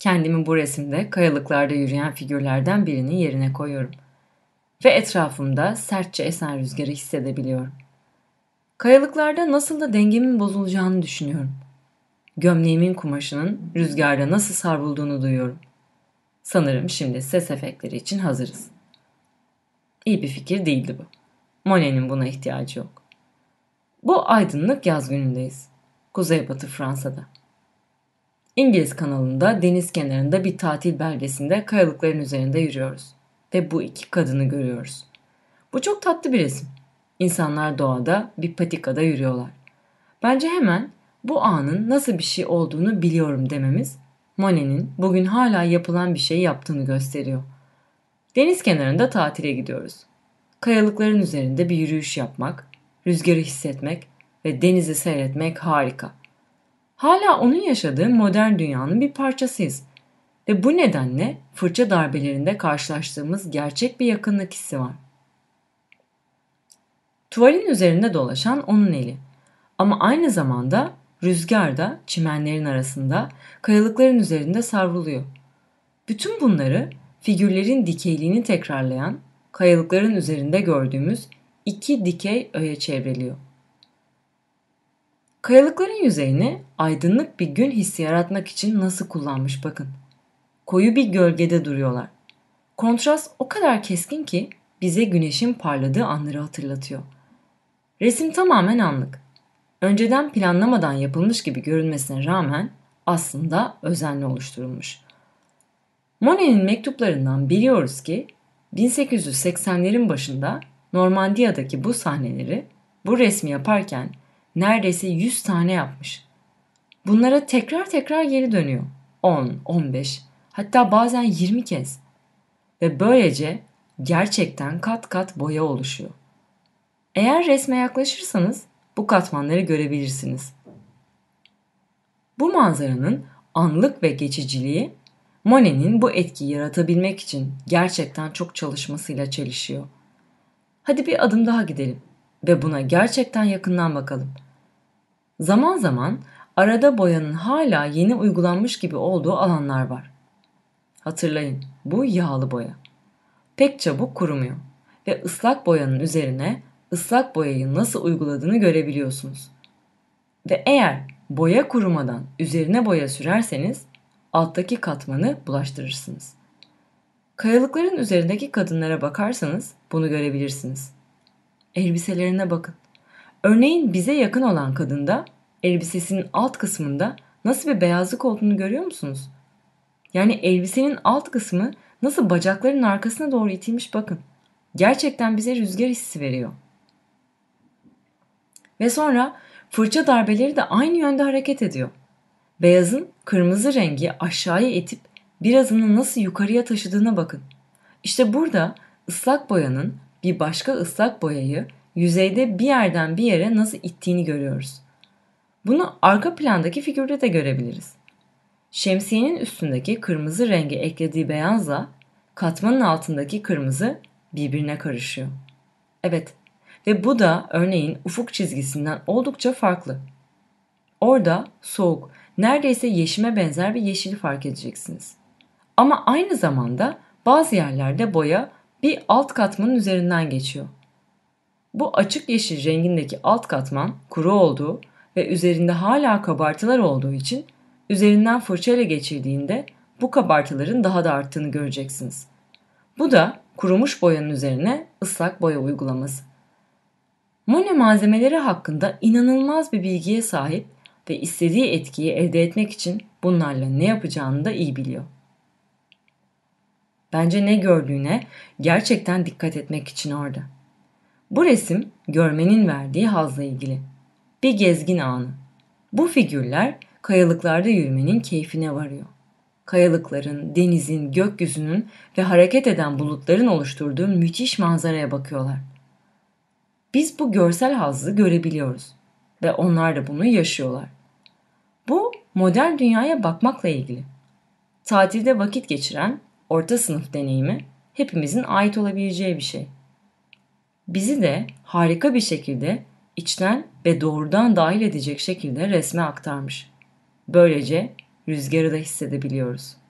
kendimi bu resimde kayalıklarda yürüyen figürlerden birinin yerine koyuyorum. Ve etrafımda sertçe esen rüzgarı hissedebiliyorum. Kayalıklarda nasıl da dengemin bozulacağını düşünüyorum. Gömleğimin kumaşının rüzgarda nasıl savrulduğunu duyuyorum. Sanırım şimdi ses efektleri için hazırız. İyi bir fikir değildi bu. Monet'in buna ihtiyacı yok. Bu aydınlık yaz günündeyiz. Kuzeybatı Fransa'da. İngiliz kanalında deniz kenarında bir tatil belgesinde kayalıkların üzerinde yürüyoruz. Ve bu iki kadını görüyoruz. Bu çok tatlı bir resim. İnsanlar doğada bir patikada yürüyorlar. Bence hemen bu anın nasıl bir şey olduğunu biliyorum dememiz Monet'in bugün hala yapılan bir şey yaptığını gösteriyor. Deniz kenarında tatile gidiyoruz. Kayalıkların üzerinde bir yürüyüş yapmak, rüzgarı hissetmek ve denizi seyretmek harika. Hala onun yaşadığı modern dünyanın bir parçasıyız ve bu nedenle fırça darbelerinde karşılaştığımız gerçek bir yakınlık hissi var. Tuvalin üzerinde dolaşan onun eli ama aynı zamanda rüzgar da çimenlerin arasında kayalıkların üzerinde savruluyor. Bütün bunları figürlerin dikeyliğini tekrarlayan kayalıkların üzerinde gördüğümüz iki dikey öğe çevreliyor.'' Kayalıkların yüzeyini aydınlık bir gün hissi yaratmak için nasıl kullanmış bakın. Koyu bir gölgede duruyorlar. Kontrast o kadar keskin ki bize güneşin parladığı anları hatırlatıyor. Resim tamamen anlık. Önceden planlamadan yapılmış gibi görünmesine rağmen aslında özenle oluşturulmuş. Monet'in mektuplarından biliyoruz ki 1880'lerin başında Normandiya'daki bu sahneleri bu resmi yaparken neredeyse 100 tane yapmış. Bunlara tekrar tekrar geri dönüyor. 10, 15 hatta bazen 20 kez. Ve böylece gerçekten kat kat boya oluşuyor. Eğer resme yaklaşırsanız bu katmanları görebilirsiniz. Bu manzaranın anlık ve geçiciliği Monet'in bu etkiyi yaratabilmek için gerçekten çok çalışmasıyla çelişiyor. Hadi bir adım daha gidelim ve buna gerçekten yakından bakalım. Zaman zaman arada boyanın hala yeni uygulanmış gibi olduğu alanlar var. Hatırlayın bu yağlı boya. Pek çabuk kurumuyor ve ıslak boyanın üzerine ıslak boyayı nasıl uyguladığını görebiliyorsunuz. Ve eğer boya kurumadan üzerine boya sürerseniz alttaki katmanı bulaştırırsınız. Kayalıkların üzerindeki kadınlara bakarsanız bunu görebilirsiniz. Elbiselerine bakın. Örneğin bize yakın olan kadında elbisesinin alt kısmında nasıl bir beyazlık olduğunu görüyor musunuz? Yani elbisenin alt kısmı nasıl bacakların arkasına doğru itilmiş bakın. Gerçekten bize rüzgar hissi veriyor. Ve sonra fırça darbeleri de aynı yönde hareket ediyor. Beyazın kırmızı rengi aşağıya itip birazını nasıl yukarıya taşıdığına bakın. İşte burada ıslak boyanın bir başka ıslak boyayı yüzeyde bir yerden bir yere nasıl ittiğini görüyoruz. Bunu arka plandaki figürde de görebiliriz. Şemsiyenin üstündeki kırmızı rengi eklediği beyazla katmanın altındaki kırmızı birbirine karışıyor. Evet ve bu da örneğin ufuk çizgisinden oldukça farklı. Orada soğuk, neredeyse yeşime benzer bir yeşili fark edeceksiniz. Ama aynı zamanda bazı yerlerde boya bir alt katmanın üzerinden geçiyor. Bu açık yeşil rengindeki alt katman kuru olduğu ve üzerinde hala kabartılar olduğu için üzerinden fırçayla geçirdiğinde bu kabartıların daha da arttığını göreceksiniz. Bu da kurumuş boyanın üzerine ıslak boya uygulaması. Mone malzemeleri hakkında inanılmaz bir bilgiye sahip ve istediği etkiyi elde etmek için bunlarla ne yapacağını da iyi biliyor. Bence ne gördüğüne gerçekten dikkat etmek için orada. Bu resim görmenin verdiği hazla ilgili. Bir gezgin anı. Bu figürler kayalıklarda yürümenin keyfine varıyor. Kayalıkların, denizin, gökyüzünün ve hareket eden bulutların oluşturduğu müthiş manzaraya bakıyorlar. Biz bu görsel hazzı görebiliyoruz ve onlar da bunu yaşıyorlar. Bu modern dünyaya bakmakla ilgili. Tatilde vakit geçiren orta sınıf deneyimi hepimizin ait olabileceği bir şey. Bizi de harika bir şekilde içten ve doğrudan dahil edecek şekilde resme aktarmış. Böylece rüzgarı da hissedebiliyoruz.